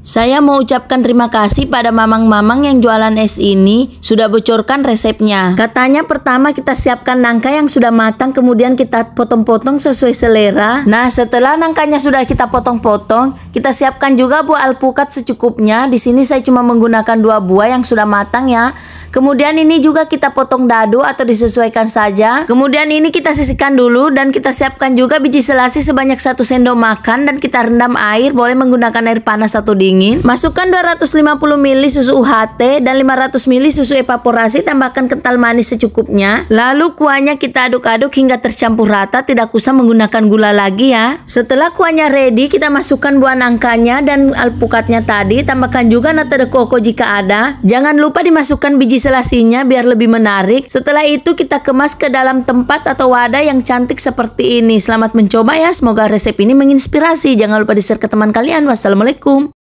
Saya mau ucapkan terima kasih pada mamang-mamang yang jualan es ini sudah bocorkan resepnya. Katanya pertama kita siapkan nangka yang sudah matang kemudian kita potong-potong sesuai selera. Nah setelah nangkanya sudah kita potong-potong, kita siapkan juga buah alpukat secukupnya. Di sini saya cuma menggunakan dua buah yang sudah matang ya. Kemudian ini juga kita potong dadu atau disesuaikan saja. Kemudian ini kita sisihkan dulu dan kita siapkan juga biji selasi sebanyak 1 sendok makan dan kita rendam air boleh menggunakan air panas atau dingin. Masukkan 250 ml susu UHT dan 500 ml susu evaporasi tambahkan kental manis secukupnya. Lalu kuahnya kita aduk-aduk hingga tercampur rata tidak usah menggunakan gula lagi ya. Setelah kuahnya ready kita masukkan buah nangkanya dan alpukatnya tadi tambahkan juga nata de coco jika ada. Jangan lupa dimasukkan biji selasinya biar lebih menarik. Setelah itu kita kemas ke dalam tempat atau wadah yang cantik seperti ini. Selamat mencoba ya. Semoga resep ini menginspirasi. Jangan lupa di-share ke teman kalian. Wassalamualaikum.